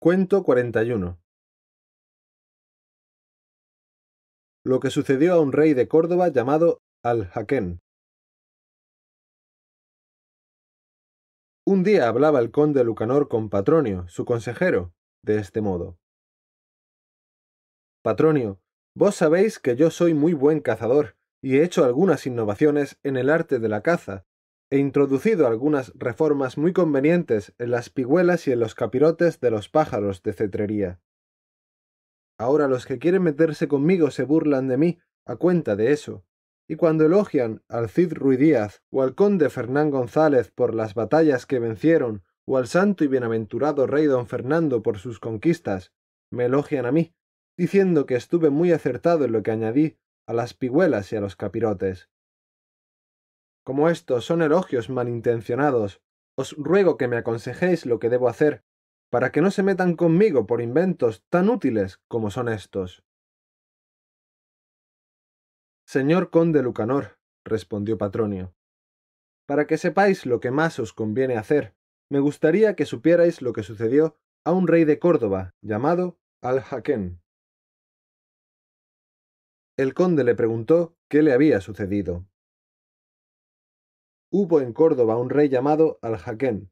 Cuento 41 Lo que sucedió a un rey de Córdoba llamado al Jaquén Un día hablaba el conde Lucanor con Patronio, su consejero, de este modo. Patronio, vos sabéis que yo soy muy buen cazador y he hecho algunas innovaciones en el arte de la caza, He introducido algunas reformas muy convenientes en las pigüelas y en los capirotes de los pájaros de cetrería. Ahora los que quieren meterse conmigo se burlan de mí a cuenta de eso, y cuando elogian al Cid Ruidíaz Díaz o al conde Fernán González por las batallas que vencieron, o al santo y bienaventurado rey don Fernando por sus conquistas, me elogian a mí, diciendo que estuve muy acertado en lo que añadí a las pigüelas y a los capirotes. Como estos son elogios malintencionados, os ruego que me aconsejéis lo que debo hacer, para que no se metan conmigo por inventos tan útiles como son estos. Señor conde Lucanor, respondió Patronio, para que sepáis lo que más os conviene hacer, me gustaría que supierais lo que sucedió a un rey de Córdoba llamado al El conde le preguntó qué le había sucedido hubo en Córdoba un rey llamado Aljaquén.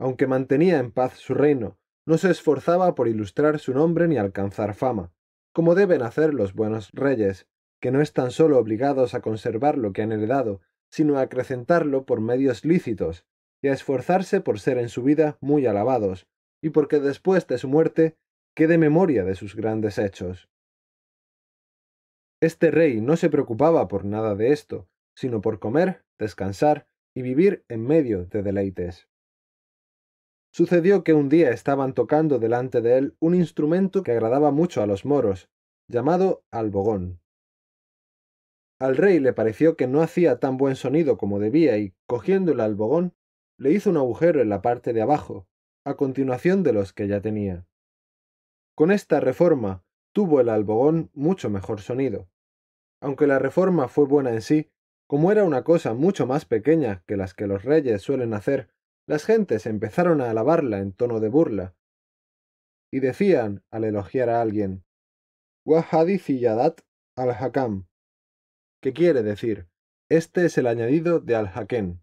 Aunque mantenía en paz su reino, no se esforzaba por ilustrar su nombre ni alcanzar fama, como deben hacer los buenos reyes, que no están sólo obligados a conservar lo que han heredado, sino a acrecentarlo por medios lícitos, y a esforzarse por ser en su vida muy alabados, y porque después de su muerte quede memoria de sus grandes hechos. Este rey no se preocupaba por nada de esto, sino por comer descansar y vivir en medio de deleites. Sucedió que un día estaban tocando delante de él un instrumento que agradaba mucho a los moros, llamado albogón. Al rey le pareció que no hacía tan buen sonido como debía y, cogiendo el albogón, le hizo un agujero en la parte de abajo, a continuación de los que ya tenía. Con esta reforma tuvo el albogón mucho mejor sonido. Aunque la reforma fue buena en sí, como era una cosa mucho más pequeña que las que los reyes suelen hacer, las gentes empezaron a alabarla en tono de burla. Y decían, al elogiar a alguien, yadat al-Hakam, que quiere decir, este es el añadido de al-Hakem.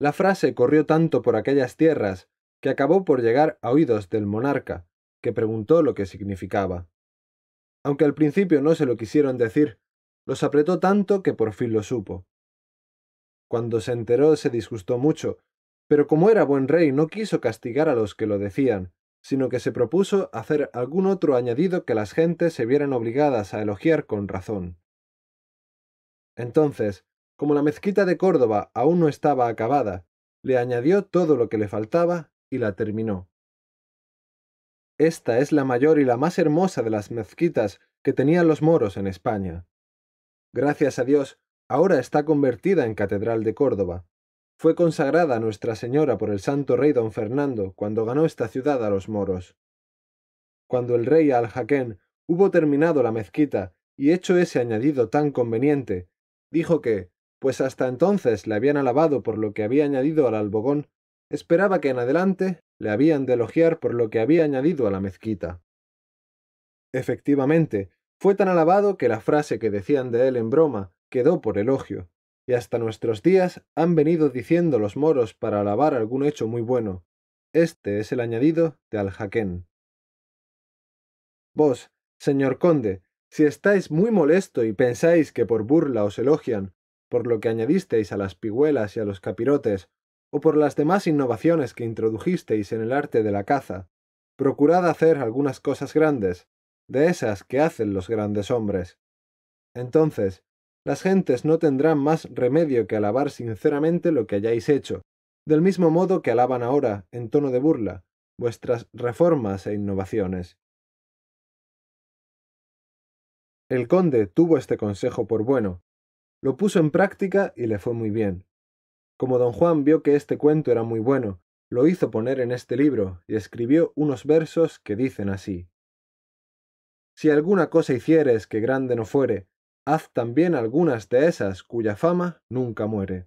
La frase corrió tanto por aquellas tierras que acabó por llegar a oídos del monarca, que preguntó lo que significaba. Aunque al principio no se lo quisieron decir, los apretó tanto que por fin lo supo. Cuando se enteró se disgustó mucho, pero como era buen rey no quiso castigar a los que lo decían, sino que se propuso hacer algún otro añadido que las gentes se vieran obligadas a elogiar con razón. Entonces, como la mezquita de Córdoba aún no estaba acabada, le añadió todo lo que le faltaba y la terminó. Esta es la mayor y la más hermosa de las mezquitas que tenían los moros en España gracias a Dios, ahora está convertida en Catedral de Córdoba. Fue consagrada a Nuestra Señora por el santo rey don Fernando cuando ganó esta ciudad a los moros. Cuando el rey al Aljaquén hubo terminado la mezquita y hecho ese añadido tan conveniente, dijo que, pues hasta entonces le habían alabado por lo que había añadido al albogón, esperaba que en adelante le habían de elogiar por lo que había añadido a la mezquita. Efectivamente, fue tan alabado que la frase que decían de él en broma quedó por elogio, y hasta nuestros días han venido diciendo los moros para alabar algún hecho muy bueno. Este es el añadido de Aljaquén. Vos, señor conde, si estáis muy molesto y pensáis que por burla os elogian, por lo que añadisteis a las pigüelas y a los capirotes, o por las demás innovaciones que introdujisteis en el arte de la caza, procurad hacer algunas cosas grandes, de esas que hacen los grandes hombres. Entonces, las gentes no tendrán más remedio que alabar sinceramente lo que hayáis hecho, del mismo modo que alaban ahora, en tono de burla, vuestras reformas e innovaciones. El conde tuvo este consejo por bueno, lo puso en práctica y le fue muy bien. Como don Juan vio que este cuento era muy bueno, lo hizo poner en este libro y escribió unos versos que dicen así. Si alguna cosa hicieres que grande no fuere, haz también algunas de esas cuya fama nunca muere.